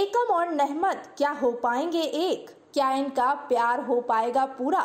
एकम और नहमत क्या हो पाएंगे एक क्या इनका प्यार हो पाएगा पूरा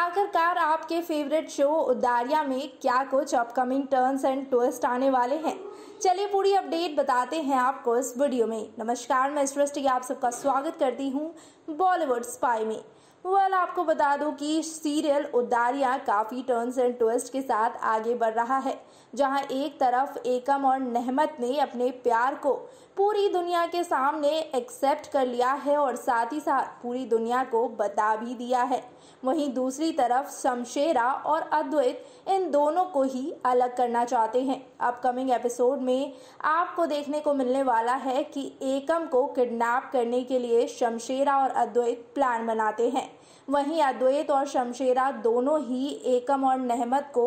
आखिरकार आपके फेवरेट शो उदारिया में क्या कुछ अपकमिंग टर्न्स एंड ट्विस्ट आने वाले हैं चलिए पूरी अपडेट बताते हैं आपको इस वीडियो में नमस्कार मैं सृष्टि आप सबका स्वागत करती हूँ बॉलीवुड स्पाई में वेल आपको बता दूं कि सीरियल उदारिया काफ़ी टर्न्स एंड ट्विस्ट के साथ आगे बढ़ रहा है जहां एक तरफ एकम और नहमत ने अपने प्यार को पूरी दुनिया के सामने एक्सेप्ट कर लिया है और साथ ही साथ पूरी दुनिया को बता भी दिया है वहीं दूसरी तरफ शमशेरा और अद्वैत इन दोनों को ही अलग करना चाहते हैं अपकमिंग एपिसोड में आपको देखने को मिलने वाला है कि एकम को किडनैप करने के लिए शमशेरा और अद्वैत प्लान बनाते हैं वहीं अद्वैत और शमशेरा दोनों ही एकम और नहमत को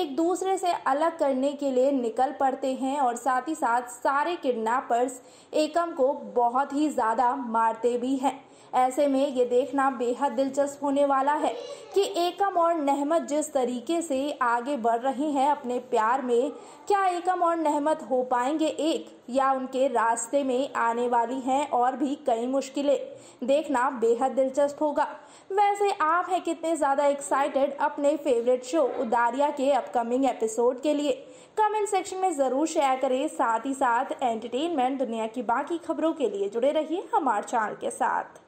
एक दूसरे से अलग करने के लिए निकल पड़ते हैं और साथ ही साथ सारे किडनैपर्स एकम को बहुत ही ज़्यादा मारते भी हैं ऐसे में ये देखना बेहद दिलचस्प होने वाला है कि एकम और नहमत जिस तरीके से आगे बढ़ रहे हैं अपने प्यार में क्या एकम और नहमत हो पाएंगे एक या उनके रास्ते में आने वाली हैं और भी कई मुश्किलें देखना बेहद दिलचस्प होगा वैसे आप हैं कितने ज़्यादा एक्साइटेड अपने फेवरेट शो उदारिया के अपकमिंग एपिसोड के लिए कमेंट सेक्शन में ज़रूर शेयर करें साथ ही साथ एंटरटेनमेंट दुनिया की बाकी खबरों के लिए जुड़े रहिए हमारे चैनल के साथ